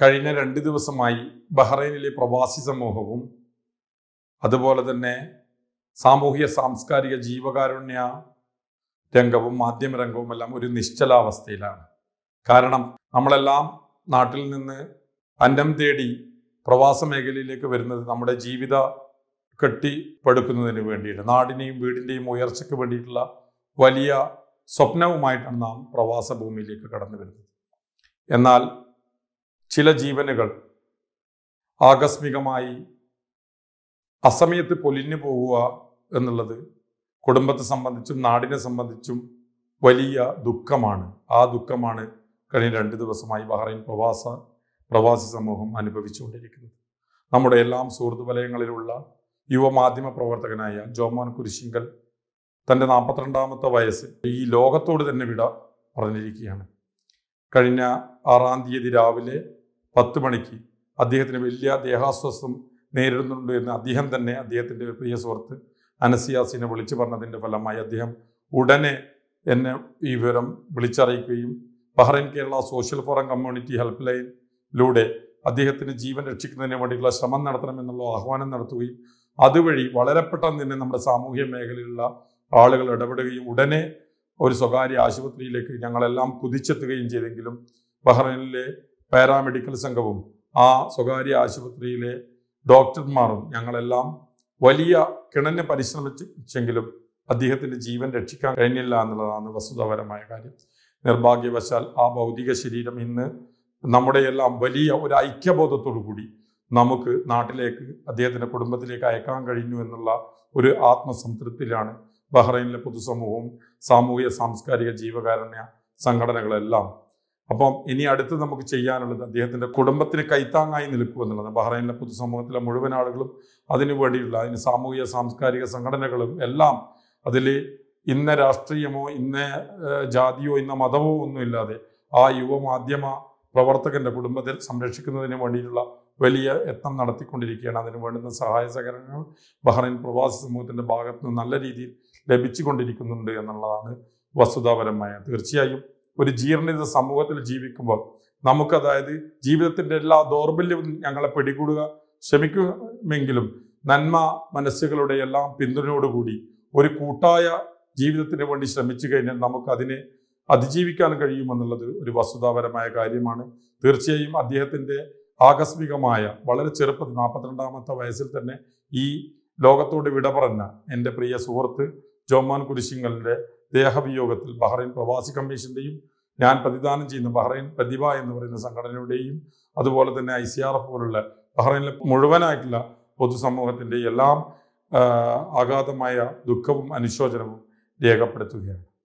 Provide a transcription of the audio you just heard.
കഴിഞ്ഞ രണ്ട് ദിവസമായി ബഹ്റൈനിലെ പ്രവാസി സമൂഹവും അതുപോലെ തന്നെ സാമൂഹിക സാംസ്കാരിക ജീവകാരുണ്യ രംഗവും മാധ്യമ രംഗവും എല്ലാം ഒരു നിശ്ചലാവസ്ഥയിലാണ് കാരണം നമ്മളെല്ലാം നാട്ടിൽ നിന്ന് അന്നം തേടി പ്രവാസ മേഖലയിലേക്ക് വരുന്നത് നമ്മുടെ ജീവിത കെട്ടിപ്പടുക്കുന്നതിന് വേണ്ടിയിട്ട് നാടിനെയും വീടിൻ്റെയും ഉയർച്ചയ്ക്ക് വേണ്ടിയിട്ടുള്ള വലിയ സ്വപ്നവുമായിട്ടാണ് നാം പ്രവാസ ഭൂമിയിലേക്ക് കടന്നു വരുന്നത് എന്നാൽ ചില ജീവനുകൾ ആകസ്മികമായി അസമയത്ത് പൊലിഞ്ഞു പോകുക എന്നുള്ളത് കുടുംബത്തെ സംബന്ധിച്ചും നാടിനെ സംബന്ധിച്ചും വലിയ ദുഃഖമാണ് ആ ദുഃഖമാണ് കഴിഞ്ഞ രണ്ട് ദിവസമായി ബഹ്റൈൻ പ്രവാസ പ്രവാസി സമൂഹം അനുഭവിച്ചുകൊണ്ടിരിക്കുന്നത് നമ്മുടെ എല്ലാം സുഹൃത്തു വലയങ്ങളിലുള്ള യുവമാധ്യമ പ്രവർത്തകനായ ജോമോൻ കുരിശിങ്കൽ തൻ്റെ നാൽപ്പത്തിരണ്ടാമത്തെ വയസ്സ് ഈ ലോകത്തോട് തന്നെ വിട പറഞ്ഞിരിക്കുകയാണ് കഴിഞ്ഞ ആറാം തീയതി രാവിലെ പത്ത് മണിക്ക് അദ്ദേഹത്തിന് വലിയ ദേഹാസ്വസ്ഥം നേരിടുന്നുണ്ട് എന്ന് അദ്ദേഹം തന്നെ അദ്ദേഹത്തിൻ്റെ പ്രിയ സുഹൃത്ത് അനസിയാസിനെ വിളിച്ചു പറഞ്ഞതിൻ്റെ ഫലമായി അദ്ദേഹം ഉടനെ എന്നെ ഈ വിവരം വിളിച്ചറിയിക്കുകയും Bahrain Kerala social forum community help ലൈനിലൂടെ അദ്ദേഹത്തിന് ജീവൻ രക്ഷിക്കുന്നതിന് വേണ്ടിയുള്ള ശ്രമം നടത്തണമെന്നുള്ള ആഹ്വാനം നടത്തുകയും അതുവഴി വളരെ പെട്ടെന്ന് തന്നെ നമ്മുടെ സാമൂഹ്യ മേഖലയിലുള്ള ആളുകൾ ഇടപെടുകയും ഉടനെ ഒരു സ്വകാര്യ ആശുപത്രിയിലേക്ക് ഞങ്ങളെല്ലാം കുതിച്ചെത്തുകയും ചെയ്തെങ്കിലും ബഹ്റൈനിലെ പാരാമെഡിക്കൽ സംഘവും ആ സ്വകാര്യ ആശുപത്രിയിലെ ഡോക്ടർമാരും ഞങ്ങളെല്ലാം വലിയ കിണഞ്ഞ് പരിശ്രമിച്ചെങ്കിലും അദ്ദേഹത്തിന്റെ ജീവൻ രക്ഷിക്കാൻ കഴിഞ്ഞില്ല എന്നുള്ളതാണ് വസ്തുതാപരമായ കാര്യം നിർഭാഗ്യവശാൽ ആ ഭൗതിക ശരീരം ഇന്ന് നമ്മുടെയെല്ലാം വലിയ ഒരു ഐക്യബോധത്തോടു കൂടി നമുക്ക് നാട്ടിലേക്ക് അദ്ദേഹത്തിൻ്റെ കുടുംബത്തിലേക്ക് അയക്കാൻ കഴിഞ്ഞു എന്നുള്ള ഒരു ആത്മസംതൃപ്തിയിലാണ് ബഹ്റൈനിലെ പൊതുസമൂഹവും സാമൂഹിക സാംസ്കാരിക ജീവകാരുണ്യ സംഘടനകളെല്ലാം അപ്പം ഇനി അടുത്ത് നമുക്ക് ചെയ്യാനുള്ളത് അദ്ദേഹത്തിൻ്റെ കുടുംബത്തിന് കൈത്താങ്ങായി നിൽക്കുക എന്നുള്ളത് ബഹ്റൈനിലെ പൊതുസമൂഹത്തിലെ മുഴുവൻ ആളുകളും അതിനു വേണ്ടിയുള്ള അതിന് സാമൂഹിക സാംസ്കാരിക സംഘടനകളും എല്ലാം അതിൽ ഇന്ന രാഷ്ട്രീയമോ ഇന്ന ജാതിയോ ഇന്ന മതമോ ഒന്നുമില്ലാതെ ആ യുവ മാധ്യമ പ്രവർത്തകന്റെ കുടുംബത്തിൽ സംരക്ഷിക്കുന്നതിന് വേണ്ടിയിട്ടുള്ള വലിയ യത്നം നടത്തിക്കൊണ്ടിരിക്കുകയാണ് അതിന് വേണ്ടുന്ന സഹായ സഹകരണങ്ങൾ ബഹ്റൈൻ പ്രവാസി സമൂഹത്തിന്റെ ഭാഗത്ത് നിന്ന് നല്ല രീതിയിൽ ലഭിച്ചുകൊണ്ടിരിക്കുന്നുണ്ട് എന്നുള്ളതാണ് വസ്തുതാപരമായ തീർച്ചയായും ഒരു ജീർണിത സമൂഹത്തിൽ ജീവിക്കുമ്പോൾ നമുക്ക് അതായത് ജീവിതത്തിന്റെ എല്ലാ ദൗർബല്യവും ഞങ്ങളെ പിടികൂടുക ശ്രമിക്കുമെങ്കിലും നന്മ മനസ്സുകളുടെ എല്ലാം പിന്തുണയോടുകൂടി ഒരു കൂട്ടായ ജീവിതത്തിന് വേണ്ടി ശ്രമിച്ചു കഴിഞ്ഞാൽ നമുക്ക് അതിനെ അതിജീവിക്കാൻ കഴിയുമെന്നുള്ളത് ഒരു വസ്തുതാപരമായ കാര്യമാണ് തീർച്ചയായും അദ്ദേഹത്തിന്റെ ആകസ്മികമായ വളരെ ചെറുപ്പത്തിൽ നാൽപ്പത്തിരണ്ടാമത്തെ വയസ്സിൽ തന്നെ ഈ ലോകത്തോട് വിട പറഞ്ഞ എൻ്റെ പ്രിയ സുഹൃത്ത് ജോമാൻ കുരിശിങ്ങളുടെ ദേഹവിയോഗത്തിൽ ബഹ്റൈൻ പ്രവാസി കമ്മീഷന്റെയും ഞാൻ പ്രതിദാനം ചെയ്യുന്ന ബഹ്റൈൻ പ്രതിഭ എന്ന് പറയുന്ന സംഘടനയുടെയും അതുപോലെ തന്നെ ഐ സി ആർ എഫ് പോലുള്ള ബഹ്റൈനിലെ മുഴുവനായിട്ടുള്ള പൊതുസമൂഹത്തിൻ്റെ എല്ലാം അഗാധമായ ദുഃഖവും അനുശോചനവും രേഖപ്പെടുത്തുകയാണ്